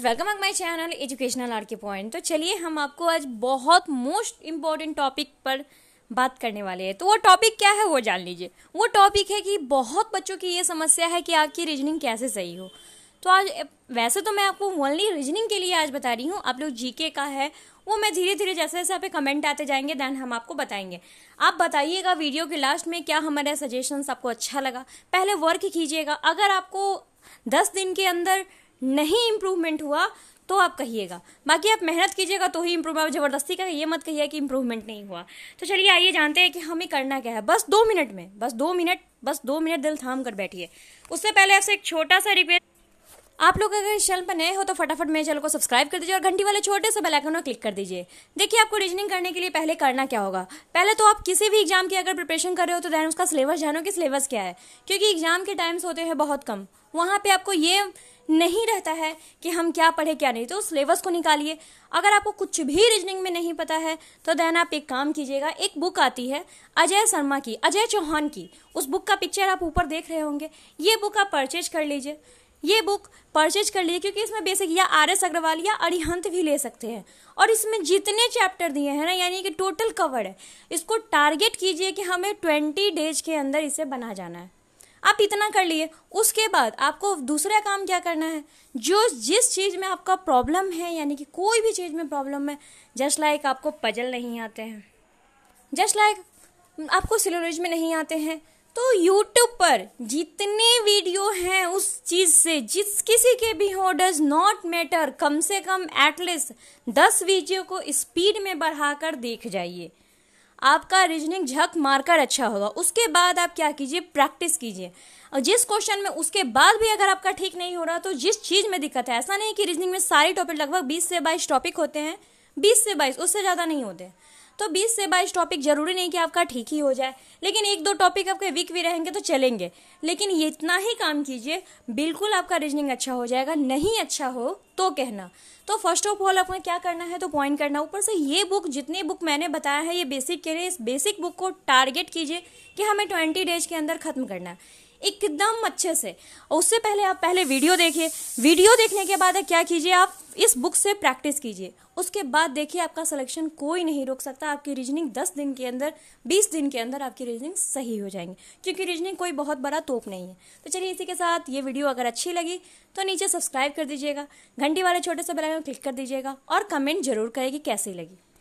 welcome back my channel educational R K point तो चलिए हम आपको आज बहुत मोस्ट इम्पॉर्टेंट टॉपिक पर बात करने वाले हैं तो वो टॉपिक क्या है वो जान लीजिए वो टॉपिक है कि बहुत बच्चों की ये समस्या है कि आपकी रीजनिंग कैसे सही हो तो आज वैसे तो मैं आपको ओनली रीजनिंग के लिए आज बता रही हूँ आप लोग जीके का है वो मैं धीरे धीरे जैसे जैसे आप कमेंट आते जाएंगे देन हम आपको बताएंगे आप बताइएगा वीडियो के लास्ट में क्या हमारे सजेशंस आपको अच्छा लगा पहले वर्क कीजिएगा अगर आपको दस दिन के अंदर नहीं इम्प्रूवमेंट हुआ तो आप कहिएगा बाकी आप मेहनत कीजिएगा तो ही इम्प्रूव जबरदस्ती का ये मत कहिए कि इम्प्रूवमेंट नहीं हुआ तो चलिए आइए जानते हैं कि हमें करना क्या है बस दो मिनट में बस दो मिनट बस दो मिनट दिल थाम कर बैठिए उससे पहले आपसे एक छोटा सा रिक्वेस्ट आप लोग अगर इस चैनल पर नए हो तो फटाफट मेरे चैनल को सब्सक्राइब कर दीजिए और घंटी वाले छोटे से बेल आइकन पर क्लिक कर दीजिए देखिए आपको रीजनिंग करने के लिए पहले करना क्या होगा पहले तो आप किसी भी एग्जाम की अगर प्रिपरेशन कर रहे हो तो दैन उसका सिलेबस जानो कि सिलेबस क्या है क्योंकि एग्जाम के टाइम्स होते हैं बहुत कम वहाँ पर आपको ये नहीं रहता है कि हम क्या पढ़े क्या नहीं तो सिलेबस को निकालिए अगर आपको कुछ भी रीजनिंग में नहीं पता है तो देन आप एक काम कीजिएगा एक बुक आती है अजय शर्मा की अजय चौहान की उस बुक का पिक्चर आप ऊपर देख रहे होंगे ये बुक आप परचेज कर लीजिए ये बुक परचेज कर लिए क्योंकि इसमें बेसिक या आर एस अग्रवाल या अरिहंत भी ले सकते हैं और इसमें जितने चैप्टर दिए हैं ना यानी कि टोटल कवर है इसको टारगेट कीजिए कि हमें ट्वेंटी डेज के अंदर इसे बना जाना है आप इतना कर लिए उसके बाद आपको दूसरा काम क्या करना है जो जिस चीज़ में आपका प्रॉब्लम है यानी कि कोई भी चीज़ में प्रॉब्लम है जस्ट लाइक like आपको पजल नहीं आते हैं जस्ट लाइक like आपको सिलोरेज में नहीं आते हैं तो YouTube पर जितने वीडियो हैं उस चीज़ से जिस किसी के भी हो डज नॉट मैटर कम से कम एटलीस्ट दस वीडियो को स्पीड में बढ़ाकर देख जाइए आपका रीजनिंग झक मारकर अच्छा होगा उसके बाद आप क्या कीजिए प्रैक्टिस कीजिए और जिस क्वेश्चन में उसके बाद भी अगर आपका ठीक नहीं हो रहा तो जिस चीज़ में दिक्कत है ऐसा नहीं कि रीजनिंग में सारे टॉपिक लगभग बीस से बाईस टॉपिक होते हैं बीस से बाईस उससे ज़्यादा नहीं होते तो 20 से 22 टॉपिक जरूरी नहीं कि आपका ठीक ही हो जाए लेकिन एक दो टॉपिक आपके वीक भी रहेंगे तो चलेंगे लेकिन ये इतना ही काम कीजिए बिल्कुल आपका रीजनिंग अच्छा हो जाएगा नहीं अच्छा हो तो कहना तो फर्स्ट ऑफ ऑल आपको क्या करना है तो पॉइंट करना ऊपर से ये बुक जितनी बुक मैंने बताया है ये बेसिक के लिए इस बेसिक बुक को टारगेट कीजिए कि हमें ट्वेंटी डेज के अंदर खत्म करना है एकदम अच्छे से और उससे पहले आप पहले वीडियो देखिए वीडियो देखने के बाद क्या कीजिए आप इस बुक से प्रैक्टिस कीजिए उसके बाद देखिए आपका सिलेक्शन कोई नहीं रोक सकता आपकी रीजनिंग दस दिन के अंदर बीस दिन के अंदर आपकी रीजनिंग सही हो जाएंगी क्योंकि रीजनिंग कोई बहुत बड़ा तोप नहीं है तो चलिए इसी के साथ ये वीडियो अगर अच्छी लगी तो नीचे सब्सक्राइब कर दीजिएगा घंटी वाले छोटे से बेलाइन क्लिक कर दीजिएगा और कमेंट जरूर करेगी कैसी लगी